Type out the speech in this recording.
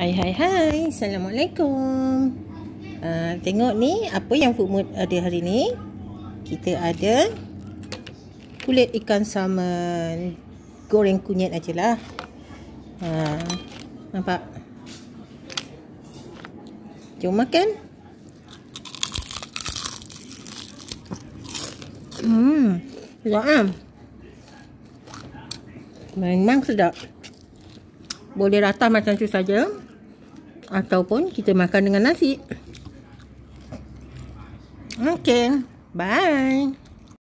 Hai hai hai Assalamualaikum uh, Tengok ni apa yang food mood ada hari ni Kita ada Kulit ikan salmon Goreng kunyit aje lah uh, Nampak Jom makan Hmm Sedap kan Memang sedap Boleh rata macam tu saja ataupun kita makan dengan nasi. Okay, bye.